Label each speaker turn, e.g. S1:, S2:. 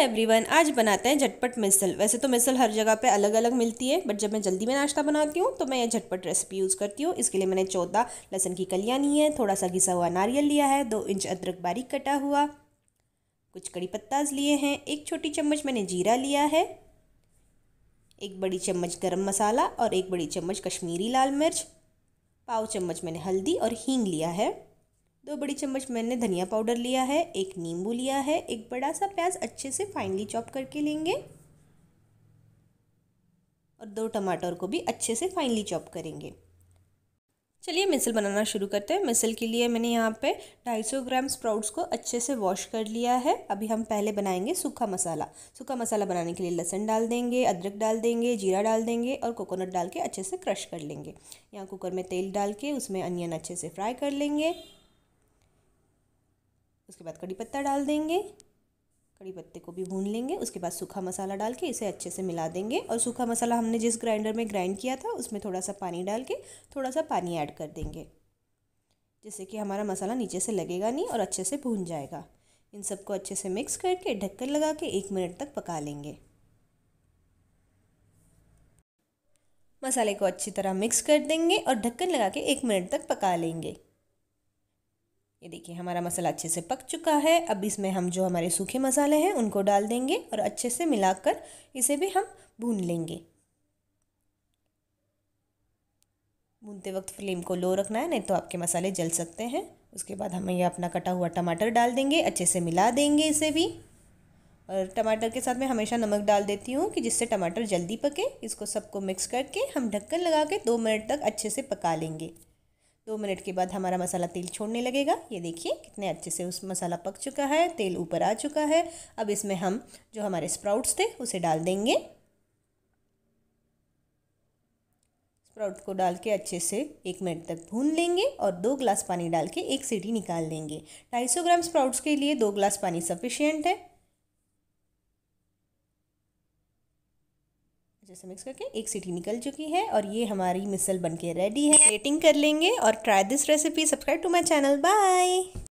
S1: everyone आज बनाते हैं झटपट मिसल वैसे तो मिसल हर जगह पे अलग अलग मिलती है बट जब मैं जल्दी में नाश्ता बनाती हूँ तो मैं ये झटपट रेसिपी यूज़ करती हूँ इसके लिए मैंने चौदह लहसन की कलियाँ ली हैं थोड़ा सा घिसा हुआ नारियल लिया है दो इंच अदरक बारीक कटा हुआ कुछ कड़ी पत्ताज लिए हैं एक छोटी चम्मच मैंने जीरा लिया है एक बड़ी चम्मच गर्म मसाला और एक बड़ी चम्मच कश्मीरी लाल मिर्च पाव चम्मच मैंने हल्दी और हींग लिया है दो बड़ी चम्मच मैंने धनिया पाउडर लिया है एक नींबू लिया है एक बड़ा सा प्याज अच्छे से फाइनली चॉप करके लेंगे और दो टमाटर को भी अच्छे से फाइनली चॉप करेंगे चलिए मिसल बनाना शुरू करते हैं मिसल के लिए मैंने यहाँ पे 250 ग्राम स्प्राउट्स को अच्छे से वॉश कर लिया है अभी हम पहले बनाएंगे सूखा मसाला सूखा मसाला बनाने के लिए लहसन डाल देंगे अदरक डाल देंगे जीरा डाल देंगे और कोकोनट डाल के अच्छे से क्रश कर लेंगे यहाँ कुकर में तेल डाल के उसमें अनियन अच्छे से फ्राई कर लेंगे उसके बाद कड़ी पत्ता डाल देंगे कड़ी पत्ते को भी भून लेंगे उसके बाद सूखा मसाला डाल के इसे अच्छे से मिला देंगे और सूखा मसाला हमने जिस ग्राइंडर में ग्राइंड किया था उसमें थोड़ा सा पानी डाल के थोड़ा सा पानी ऐड कर देंगे जिससे कि हमारा मसाला नीचे से लगेगा नहीं और अच्छे से भून जाएगा इन सबको अच्छे से मिक्स करके ढक्कन लगा के एक मिनट तक पका लेंगे मसाले को अच्छी तरह मिक्स कर देंगे और ढक्कन लगा के एक मिनट तक पका लेंगे ये देखिए हमारा मसाला अच्छे से पक चुका है अब इसमें हम जो हमारे सूखे मसाले हैं उनको डाल देंगे और अच्छे से मिलाकर इसे भी हम भून लेंगे भूनते वक्त फ्लेम को लो रखना है नहीं तो आपके मसाले जल सकते हैं उसके बाद हम ये अपना कटा हुआ टमाटर डाल देंगे अच्छे से मिला देंगे इसे भी और टमाटर के साथ मैं हमेशा नमक डाल देती हूँ कि जिससे टमाटर जल्दी पके इसको सबको मिक्स करके हम ढक्कन लगा के दो मिनट तक अच्छे से पका लेंगे दो मिनट के बाद हमारा मसाला तेल छोड़ने लगेगा ये देखिए कितने अच्छे से उस मसाला पक चुका है तेल ऊपर आ चुका है अब इसमें हम जो हमारे स्प्राउट्स थे उसे डाल देंगे स्प्राउट को डाल के अच्छे से एक मिनट तक भून लेंगे और दो ग्लास पानी डाल के एक सीटी निकाल लेंगे ढाई ग्राम स्प्राउट्स के लिए दो ग्लास पानी सफिशियंट है जैसे मिक्स करके एक सीटी निकल चुकी है और ये हमारी मिसल बनके रेडी है रेटिंग कर लेंगे और try this recipe subscribe to my channel bye